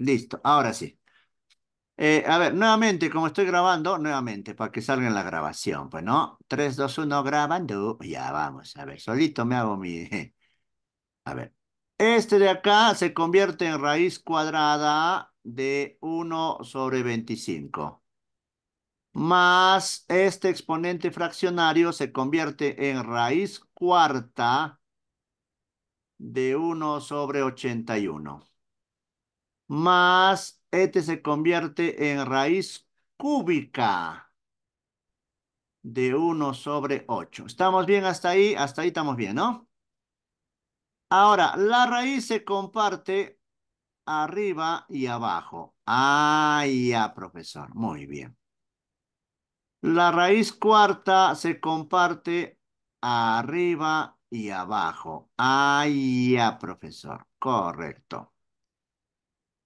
Listo, ahora sí. Eh, a ver, nuevamente, como estoy grabando, nuevamente, para que salga en la grabación, pues, ¿no? 3, 2, 1, grabando. Ya vamos, a ver, solito me hago mi... A ver, este de acá se convierte en raíz cuadrada de 1 sobre 25. Más este exponente fraccionario se convierte en raíz cuarta de 1 sobre 81 más este se convierte en raíz cúbica de 1 sobre 8. ¿Estamos bien hasta ahí? Hasta ahí estamos bien, ¿no? Ahora, la raíz se comparte arriba y abajo. Ah, ya, profesor. Muy bien. La raíz cuarta se comparte arriba y abajo. Ah, ya, profesor. Correcto.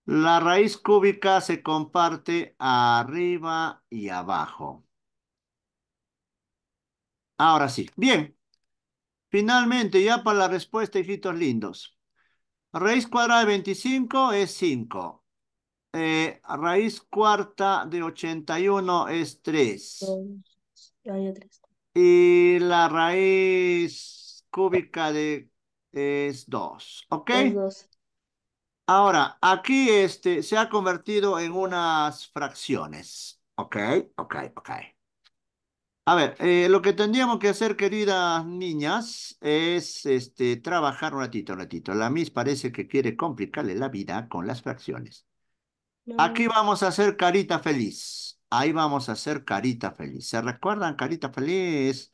La raíz cúbica se comparte arriba y abajo. Ahora sí. Bien. Finalmente, ya para la respuesta, hijitos lindos. Raíz cuadrada de 25 es 5. Eh, raíz cuarta de 81 es 3. Y la raíz cúbica de es 2. ¿Ok? 2. Ahora, aquí este, se ha convertido en unas fracciones. Ok, ok, ok. A ver, eh, lo que tendríamos que hacer, queridas niñas, es este, trabajar un ratito, un ratito. La Miss parece que quiere complicarle la vida con las fracciones. Aquí vamos a hacer carita feliz. Ahí vamos a hacer carita feliz. ¿Se recuerdan carita feliz?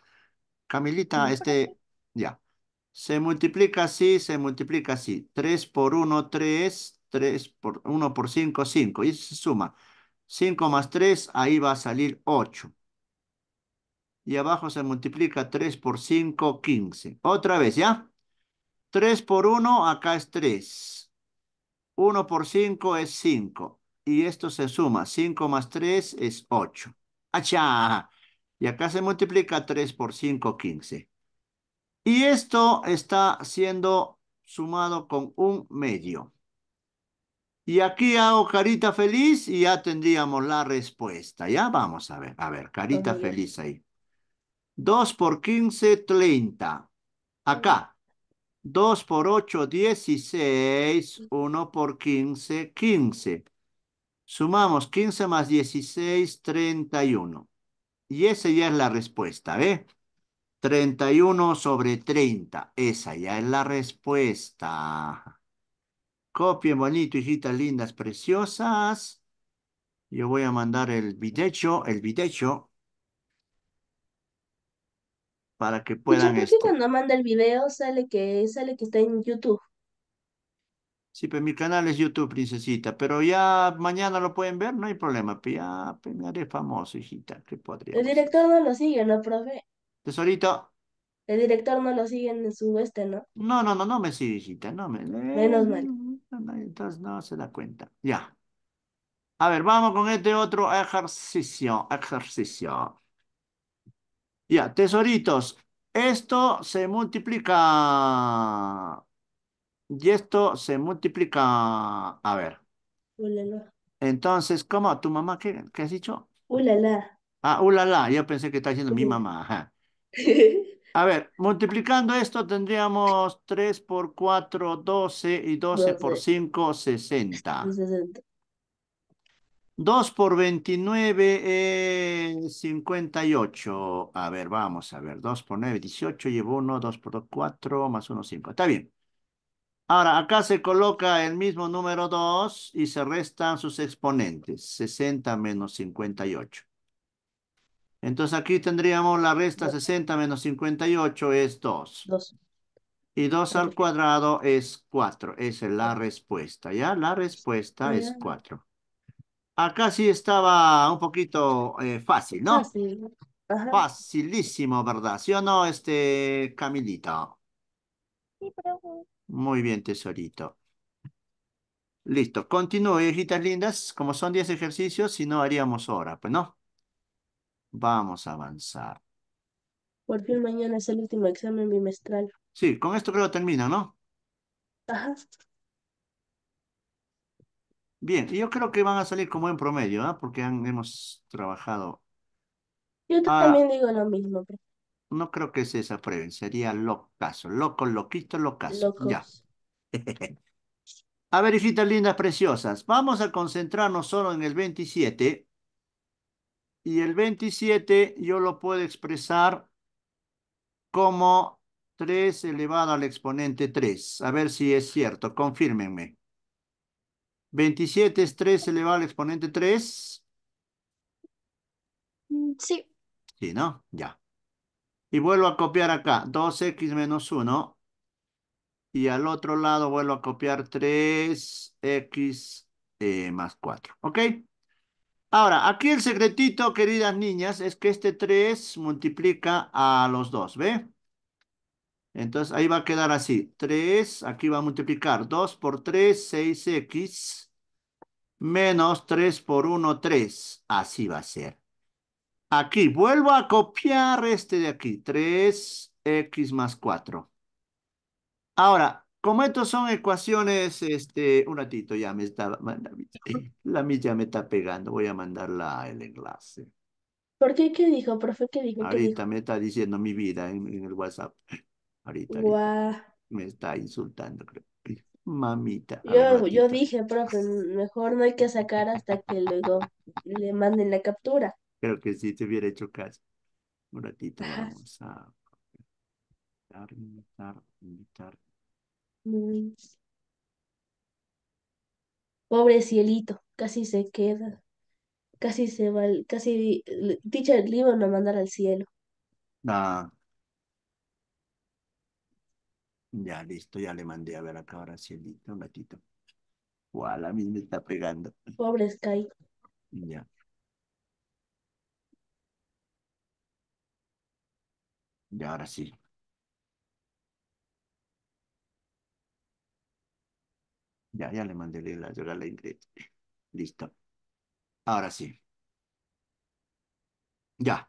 Camilita, este, ya. Se multiplica así, se multiplica así. 3 por 1, 3. 3 1 por 5, 5. Y eso se suma. 5 más 3, ahí va a salir 8. Y abajo se multiplica 3 por 5, 15. Otra vez, ¿ya? 3 por 1, acá es 3. 1 por 5 es 5. Y esto se suma. 5 más 3 es 8. ¡Achá! Y acá se multiplica 3 por 5, 15. Y esto está siendo sumado con un medio. Y aquí hago carita feliz y ya tendríamos la respuesta. Ya vamos a ver. A ver, carita feliz ahí. 2 por 15, 30. Acá. 2 por 8, 16. 1 por 15, 15. Sumamos 15 más 16, 31. Y esa ya es la respuesta, ¿eh? 31 sobre 30. Esa ya es la respuesta. Copien bonito, hijitas lindas, preciosas. Yo voy a mandar el videcho, el videcho. Para que pues puedan... ver si cuando manda el video sale que, sale que está en YouTube. Sí, pues mi canal es YouTube, princesita, pero ya mañana lo pueden ver, no hay problema, ya me haré famoso, hijita, que podría. El director no lo sigue, ¿no, profe? Tesorito. El director no lo sigue en su este, ¿no? No, no, no, no me sigue, no Menos mal. Entonces no se da cuenta. Ya. A ver, vamos con este otro ejercicio, ejercicio. Ya, tesoritos. Esto se multiplica. Y esto se multiplica. A ver. Ulala. Entonces, ¿cómo? ¿Tu mamá qué, has dicho? Ulala. Ah, ulala. Yo pensé que está diciendo mi mamá. Ajá. A ver, multiplicando esto tendríamos 3 por 4, 12 y 12, por 5, 60. 2 por 29 es eh, 58. A ver, vamos a ver. 2 por 9, 18. Llevo 1, 2 por 2, 4, más 1, 5. Está bien. Ahora, acá se coloca el mismo número 2 y se restan sus exponentes. 60 menos 58. Entonces aquí tendríamos la resta 60 menos 58 es 2. Y 2 al cuadrado es 4. Esa es la respuesta, ¿ya? La respuesta es 4. Acá sí estaba un poquito eh, fácil, ¿no? Fácil. Facilísimo, ¿verdad? ¿Sí o no, este, Camilito? Sí, pero... Muy bien, tesorito. Listo. Continúe, viejitas lindas. Como son 10 ejercicios, si no haríamos hora, pues no. Vamos a avanzar. Por fin mañana es el último examen bimestral. Sí, con esto creo que termina, ¿no? Ajá. Bien, y yo creo que van a salir como en promedio, ¿ah? Porque hemos trabajado. Yo ah, también digo lo mismo. No creo que esa prueba, sería locazo, loco, loquito, locazo. Ya. a ver, hijitas lindas, preciosas, vamos a concentrarnos solo en el 27 y el 27 yo lo puedo expresar como 3 elevado al exponente 3. A ver si es cierto, confírmenme. 27 es 3 elevado al exponente 3. Mm, sí. Sí, ¿no? Ya. Y vuelvo a copiar acá, 2x menos 1. Y al otro lado vuelvo a copiar 3x eh, más 4. ¿Ok? Ahora, aquí el secretito, queridas niñas, es que este 3 multiplica a los 2, ¿ve? Entonces ahí va a quedar así. 3, aquí va a multiplicar 2 por 3, 6x, menos 3 por 1, 3. Así va a ser. Aquí vuelvo a copiar este de aquí. 3x más 4. Ahora, como estos son ecuaciones, este, un ratito ya me está, la mía eh, ya me está pegando, voy a mandarla el enlace. ¿Por qué? ¿Qué dijo, profe? ¿Qué dijo? Ahorita me está diciendo mi vida en, el WhatsApp. Ahorita, me está insultando, creo. Mamita. Yo, yo dije, profe, mejor no hay que sacar hasta que luego le manden la captura. Creo que sí te hubiera hecho caso. Un ratito, vamos a invitar, invitar, Mm. Pobre cielito, casi se queda, casi se va, casi teacher le libro a mandar al cielo. Ah, ya listo, ya le mandé a ver acá ahora cielito, un ratito. Guau, a mí está pegando. Pobre Sky. Ya. ya ahora sí. Ya, ya le mandé la llorala la Listo. Ahora sí. Ya.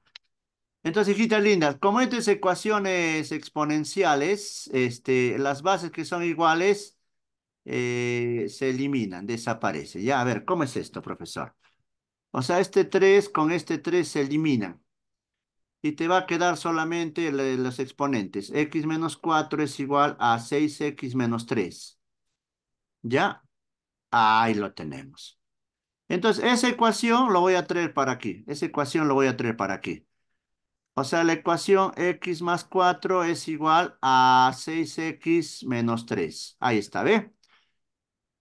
Entonces, hijitas lindas, como estas ecuaciones exponenciales, este, las bases que son iguales eh, se eliminan, desaparecen. Ya, a ver, ¿cómo es esto, profesor? O sea, este 3 con este 3 se eliminan. Y te va a quedar solamente los exponentes. X menos 4 es igual a 6X menos 3. ¿Ya? Ahí lo tenemos. Entonces, esa ecuación lo voy a traer para aquí. Esa ecuación lo voy a traer para aquí. O sea, la ecuación x más 4 es igual a 6x menos 3. Ahí está, ¿ve?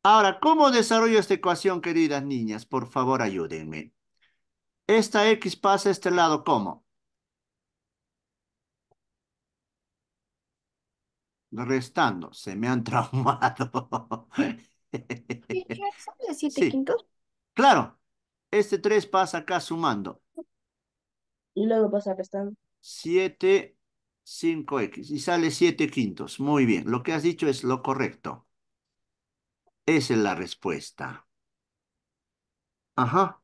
Ahora, ¿cómo desarrollo esta ecuación, queridas niñas? Por favor, ayúdenme. Esta x pasa a este lado, ¿cómo? restando, se me han traumado. ¿Sale 7 quintos? Claro, este 3 pasa acá sumando. Y luego pasa restando. 7, 5x. Y sale 7 quintos. Muy bien, lo que has dicho es lo correcto. Esa es la respuesta. Ajá.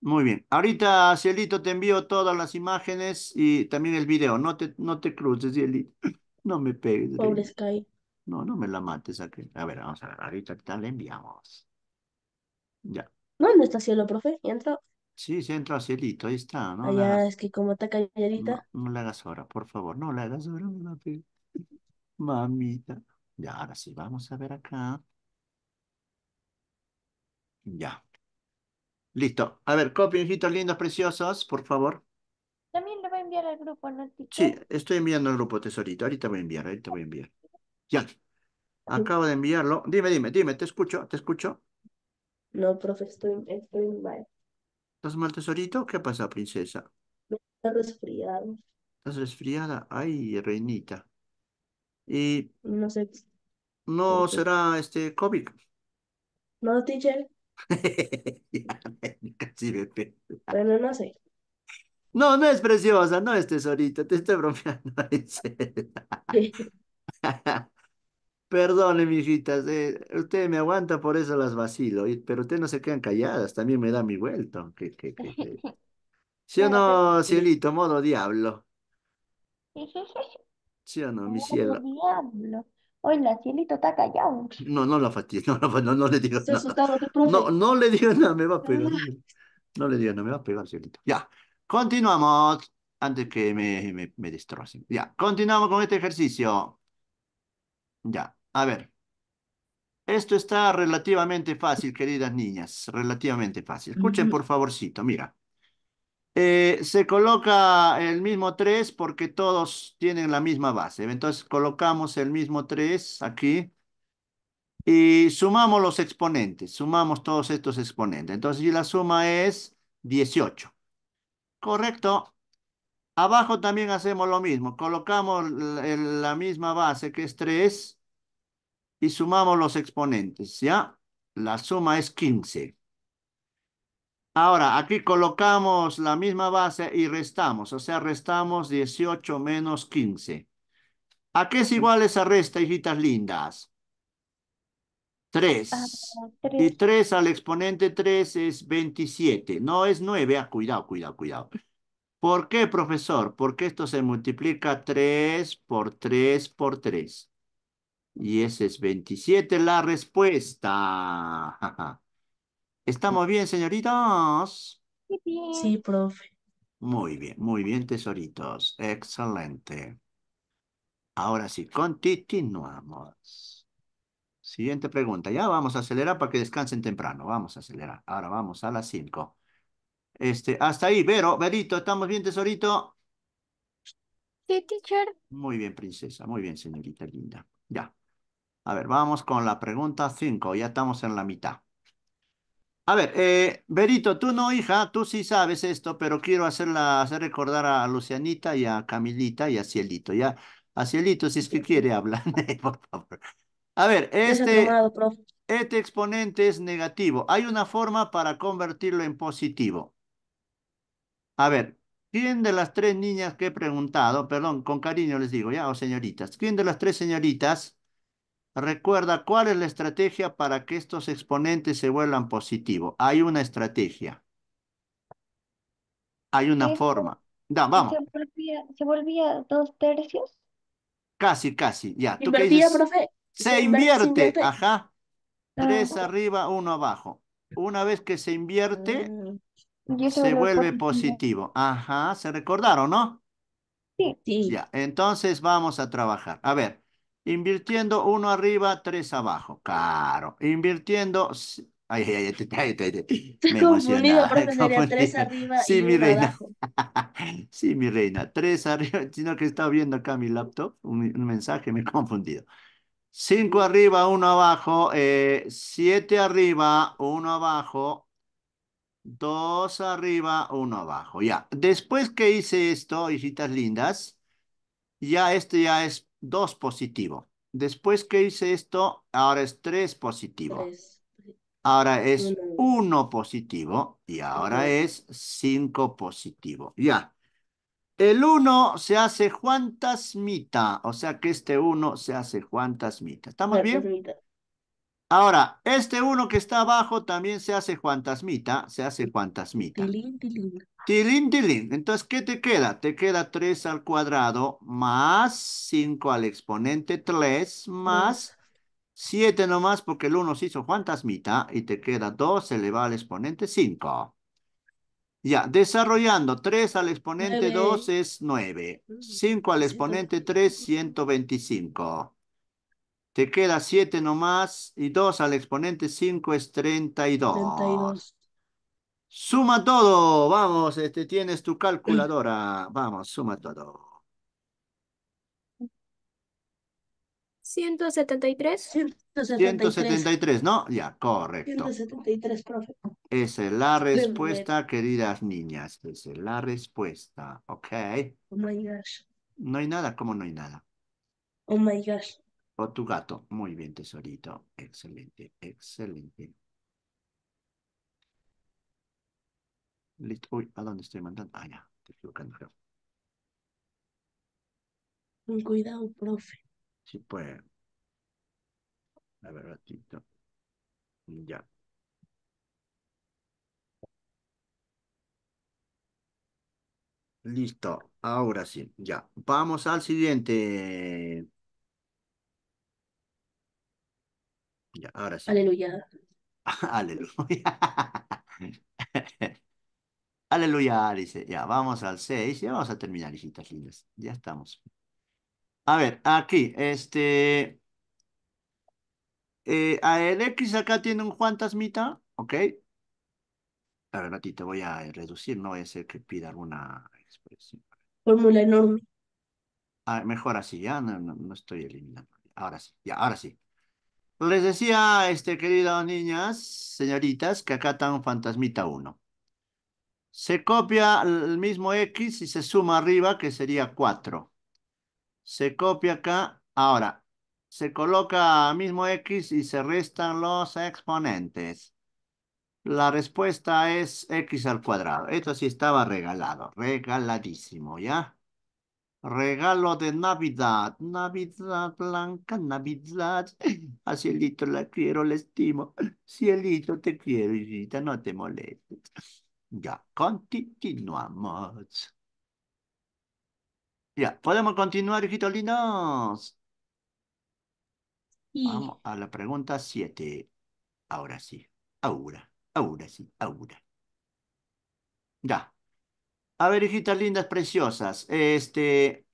Muy bien. Ahorita, Cielito, te envío todas las imágenes y también el video. No te, no te cruces, Cielito. No me pegues. Pobre Sky. No, no me la mates. A, a ver, vamos a ver. Ahorita le enviamos. Ya. ¿Dónde está Cielo, profe? ¿Ya entró? Sí, se entró Cielito. Ahí está. No ya es que como está calladita. No, la hagas ahora, por favor. No la hagas ahora, Mamita. Ya, ahora sí, vamos a ver acá. Ya. Listo. A ver, copien, hijitos lindos, preciosos, por favor. También lo voy a enviar al grupo, ¿no? Sí, estoy enviando al grupo, tesorito. Ahorita voy a enviar, ahorita voy a enviar. Ya. Acabo de enviarlo. Dime, dime, dime, te escucho, te escucho. No, profe, estoy, estoy mal. ¿Estás mal, tesorito? ¿Qué pasa, princesa? Me está resfriado. ¿Estás resfriada? Ay, reinita. Y... No sé. ¿No será este COVID? No, teacher. sí Bueno, no sé. No, no es preciosa, no es tesorita te estoy bromeando. Perdone, mijitas, eh, usted me aguanta, por eso las vacilo, pero usted no se quedan calladas, también me da mi vuelto. si ¿Sí o no, pues, cielito, modo diablo? ¿Sí o no, mi cielo? Diablo. Hola, cielito está callado. No, no la fastidies, no, le digo nada. No, no le digo nada, me va a pegar. Ah. No le digo, no me va a pegar, cielito. Ya. Continuamos, antes que me, destrocen. Ya, continuamos con este ejercicio. Ya, a ver. Esto está relativamente fácil, queridas niñas, relativamente fácil. Escuchen, por favorcito, mira. Eh, se coloca el mismo 3 porque todos tienen la misma base. Entonces colocamos el mismo 3 aquí y sumamos los exponentes, sumamos todos estos exponentes. Entonces la suma es 18. Correcto. Abajo también hacemos lo mismo. Colocamos la misma base que es 3 y sumamos los exponentes, ¿ya? La suma es 15. Ahora, aquí colocamos la misma base y restamos, o sea, restamos 18 menos 15. ¿A qué es igual esa resta, hijitas lindas? 3. Y 3 al exponente 3 es 27. No es 9. Ah, cuidado, cuidado, cuidado. ¿Por qué, profesor? Porque esto se multiplica 3 por 3 por 3. Y ese es 27 la respuesta. ¿Estamos bien, señoritos? Sí, profe. Muy bien, muy bien, tesoritos. Excelente. Ahora sí, continuamos. Siguiente pregunta. Ya vamos a acelerar para que descansen temprano. Vamos a acelerar. Ahora vamos a las cinco. Este, hasta ahí, Vero, Verito, ¿estamos bien, tesorito? Sí, teacher. Muy bien, princesa. Muy bien, señorita linda. Ya. A ver, vamos con la pregunta 5. Ya estamos en la mitad. A ver, eh, Berito, tú no, hija, tú sí sabes esto, pero quiero hacerla, hacer recordar a Lucianita y a Camilita y a Cielito. Ya, a Cielito, si es que quiere, hablar, por favor. A ver, este, este, exponente es negativo. Hay una forma para convertirlo en positivo. A ver, ¿quién de las tres niñas que he preguntado, perdón, con cariño les digo, ya, o señoritas, ¿quién de las tres señoritas recuerda cuál es la estrategia para que estos exponentes se vuelvan positivos? Hay una estrategia. Hay una forma. Da, vamos. Se volvía, dos tercios. Casi, casi, ya. ¿Tú Invertía, profe. Se invierte, ajá. Ah, tres arriba, uno abajo. Una vez que se invierte, mm. se vuelve positivo. Ajá, ¿se recordaron, no? Sí, sí. Ya, entonces vamos a trabajar. A ver, invirtiendo uno arriba, tres abajo. Claro. Invirtiendo... Ay, ay, ay, Estoy confundido, tres arriba sí, y mi reina. sí, mi reina, tres arriba, sino que estaba viendo acá mi laptop, un mensaje, me he confundido. 5 arriba, 1 abajo, 7 eh, arriba, 1 abajo, 2 arriba, 1 abajo. Ya, después que hice esto, hijitas lindas, ya este ya es 2 positivo. Después que hice esto, ahora es 3 positivo. Ahora es 1 positivo y ahora es 5 positivo. Ya. El 1 se hace Juan o sea que este 1 se hace Juan ¿Estamos bien? Ahora, este 1 que está abajo también se hace Juan se hace Juan Tasmita. Tilín, tilín. Tilín, Entonces, ¿qué te queda? Te queda 3 al cuadrado más 5 al exponente 3 más 7 nomás porque el 1 se hizo Juan y te queda 2 elevado al exponente 5. Ya, desarrollando 3 al exponente 2 es 9. 5 mm, al exponente 3, 125. Te queda 7 nomás y 2 al exponente 5 es 32. Suma todo, vamos, este, tienes tu calculadora. Vamos, suma todo. 173. 173. ¿no? Ya, correcto. 173, profe. Esa es la respuesta, queridas niñas. Esa es la respuesta. Ok. Oh my gosh. No hay nada, ¿cómo no hay nada? Oh my gosh. O tu gato. Muy bien, tesorito. Excelente, excelente. Listo. Uy, ¿a dónde estoy mandando? Ah, ya, estoy equivocando. Con cuidado, profe. Sí, pues. A ver, ratito. Ya. Listo. Ahora sí. Ya. Vamos al siguiente. Ya, ahora sí. Aleluya. Aleluya. Aleluya, dice Ya, vamos al 6. Ya vamos a terminar, hijitas lindas. Ya estamos. A ver, aquí, este... Eh, a el X acá tiene un fantasmita, ¿ok? A ver, ti te voy a reducir, no es el que pida alguna expresión. Fórmula enorme. Ah, mejor así, ya no, estoy eliminando. Ahora sí, ya, ahora sí. Les decía, este, querido niñas, señoritas, que acá está un fantasmita 1. Se copia el mismo X y se suma arriba, que sería 4. Se copia acá. Ahora, se coloca mismo X y se restan los exponentes. La respuesta es X al cuadrado. Esto sí estaba regalado. Regaladísimo, ¿ya? Regalo de Navidad. Navidad blanca, Navidad. A Cielito la quiero, la estimo. Cielito, te quiero, hijita, no te molestes. Ya, continuamos. Ya, ¿podemos continuar, hijitos lindos? Vamos a la pregunta 7. Ahora sí, ahora, ahora sí, ahora. Ya. A ver, hijitas lindas, preciosas. Este,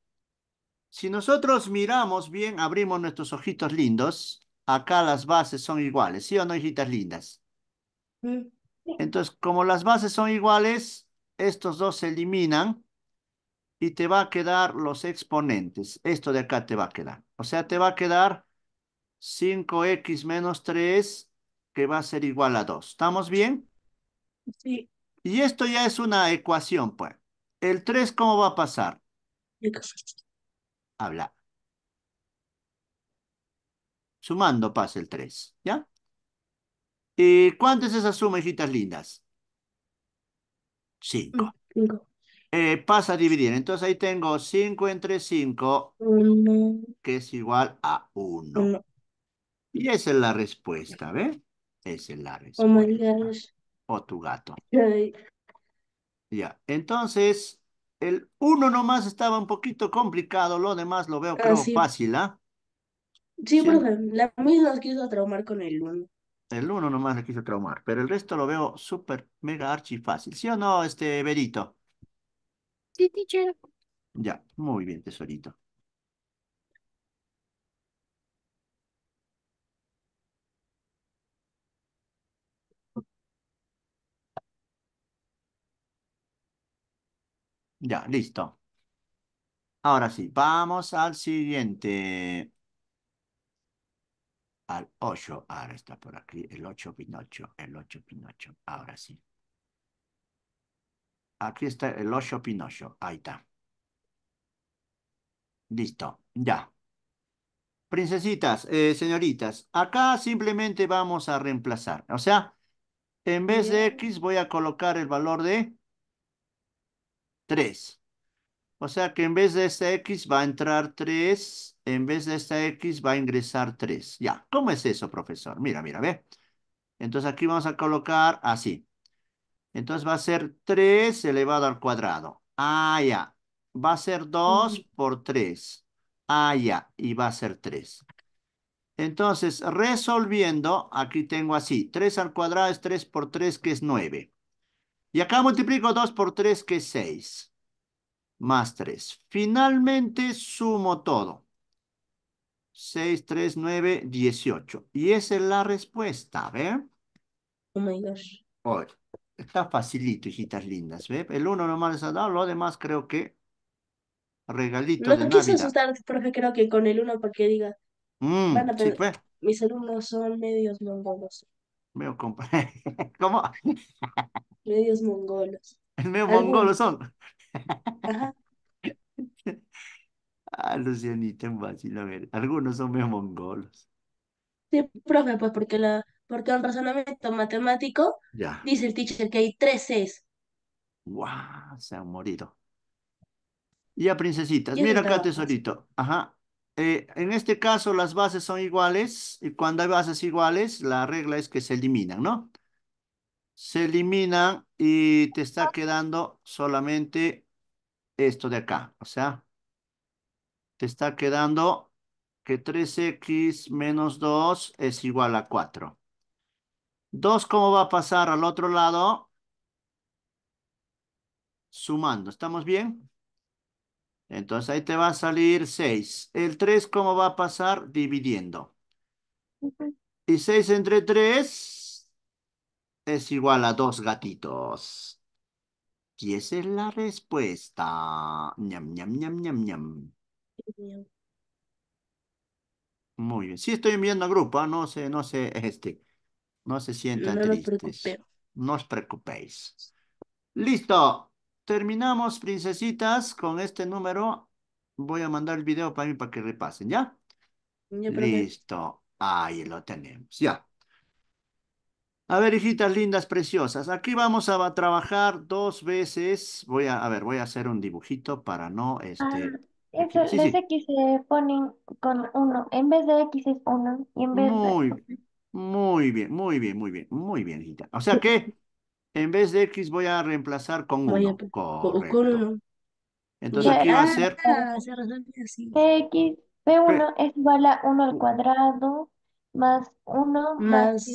si nosotros miramos bien, abrimos nuestros ojitos lindos, acá las bases son iguales, ¿sí o no, hijitas lindas? Entonces, como las bases son iguales, estos dos se eliminan y te va a quedar los exponentes. Esto de acá te va a quedar. O sea, te va a quedar 5x menos 3 que va a ser igual a 2. ¿Estamos bien? Sí. Y esto ya es una ecuación, pues. ¿El 3 cómo va a pasar? Habla. Sumando pasa el 3, ¿ya? ¿Y cuánto es esa suma, hijitas lindas? 5. 5. Eh, pasa a dividir. Entonces ahí tengo 5 entre 5, que es igual a 1. Y esa es la respuesta, ¿ves? Esa es la oh, respuesta. o tu gato. Ya, entonces, el 1 nomás estaba un poquito complicado, lo demás lo veo creo fácil, ¿ah? Sí, ¿Sí? la misma quiso traumar con el 1. El 1 nomás le quiso traumar, pero el resto lo veo súper, mega archi fácil. ¿Sí o no, este Berito? Ya, muy bien, tesorito. Ya, listo. Ahora sí, vamos al siguiente. Al 8. Ahora está por aquí. El ocho, Pinocho. El ocho, Pinocho. Ahora sí. Aquí está el Osho pinocho. Ahí está. Listo, ya. Princesitas, eh, señoritas, acá simplemente vamos a reemplazar. O sea, en vez de X voy a colocar el valor de 3. O sea que en vez de esta X va a entrar 3, en vez de esta X va a ingresar 3. Ya, ¿cómo es eso, profesor? Mira, mira, ve. Entonces aquí vamos a colocar así. Entonces va a ser 3 elevado al cuadrado. Ah, ya. Va a ser 2 por 3. Ah, ya. Y va a ser 3. Entonces, resolviendo, aquí tengo así. 3 al cuadrado es 3 por 3, que es 9. Y acá multiplico 2 por 3, que es 6. Más 3. Finalmente sumo todo. 6, 3, 9, 18. Y esa es la respuesta, a ver. Oh my Hoy. Está facilito, hijitas lindas. ¿ve? El uno nomás les ha dado, lo demás creo que regalito. No te quise asustar, profe, creo que con el uno, porque diga. Mm, pues. Mis alumnos son medios mongolos. ¿Cómo? medios mongolos. El medio mongolos son. Ajá. Ah, Lucianita, en a ver. Algunos son medio mongolos. Sí, profe, pues porque la porque un razonamiento matemático dice el teacher que hay tres es ¡Guau! se han morido. Ya, princesitas, mira acá, pues. tesorito. Ajá. Eh, en este caso, las bases son iguales, y cuando hay bases iguales, la regla es que se eliminan, ¿no? Se eliminan y te está quedando solamente esto de acá, o sea, te está quedando que 3x menos 2 es igual a 4. 2, ¿cómo va a pasar al otro lado? Sumando, ¿estamos bien? Entonces ahí te va a salir 6. El 3, ¿cómo va a pasar? Dividiendo. Y seis entre tres es igual a dos gatitos. Y esa es la respuesta. Ñam, ñam, ñam, ñam, ñam. Muy bien. Sí estoy enviando a grupo, ¿ah? no sé, no sé, este. No se sientan tristes. No os preocupéis. Listo. Terminamos, princesitas, con este número. Voy a mandar el video para mí para que repasen, ¿ya? Listo. Ahí lo tenemos, ya. A ver, hijitas lindas, preciosas. Aquí vamos a trabajar dos veces. Voy a, a ver, voy a hacer un dibujito para no, este... Ah, se ponen con uno. En vez de X es uno. Y en vez Muy de... Muy bien, muy bien, muy bien, muy bien, hijita. O sea que en vez de X voy a reemplazar con Voy Correcto. con Entonces aquí va a ser así. X, P1 es igual a 1 al cuadrado más 1 más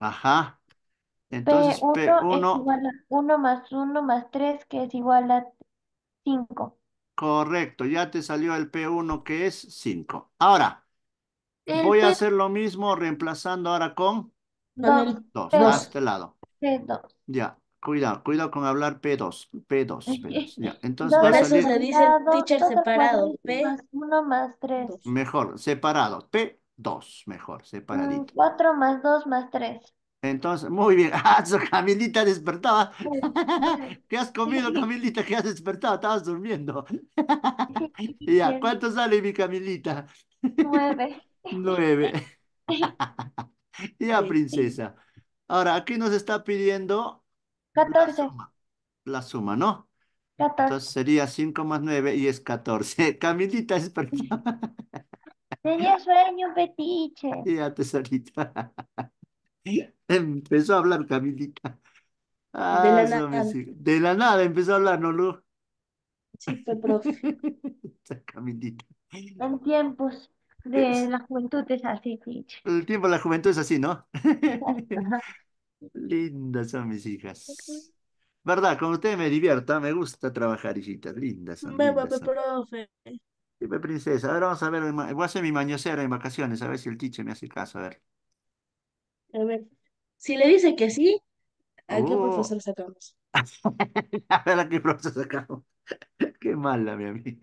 Ajá. Entonces P1 es P1, igual a 1 más 1 más 3, que es igual a 5. correcto. Ya te salió el P1 que es 5. Ahora, Voy a hacer lo mismo reemplazando ahora con P2. Dos, a este lado. P2. Ya, cuidado, cuidado con hablar P2. P2. Ya. Entonces Por va a eso se dice teacher separado. P 1 más 3. Mejor, separado. P2, mejor, separadito. 4 mm, más 2 más 3. Entonces, muy bien. Ah, Camilita despertaba. ¿Qué has comido, Camilita? ¿Qué has despertado? Estabas durmiendo. ya, ¿cuánto sale mi Camilita? Nueve. Nueve. ya, princesa. Ahora, aquí nos está pidiendo 14. La suma, ¿no? 14. Entonces sería 5 más 9 y es 14. Camilita es perfecta. Tenía sueño, petiche. Ya, tesorita. empezó a hablar Camilita. de, la ah, nada. de la nada empezó a hablar, ¿no, Lu? Sí, profe. Camilita. En tiempos. De eh, la juventud es así, ticho El tiempo de la juventud es así, ¿no? Lindas son mis hijas. ¿Verdad? Con usted me divierta, me gusta trabajar, hijitas. Lindas son. Me profe. princesa. Ahora vamos a ver, voy a hacer mi mañocera en vacaciones, a ver si el tiche me hace caso, a ver. ver, si le dice que sí, ¿a qué oh. profesor sacamos? a ver, ¿a qué profesor sacamos? qué mala, mi amiga.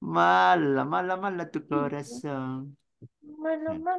Mala, mala, mala tu corazón. mala mala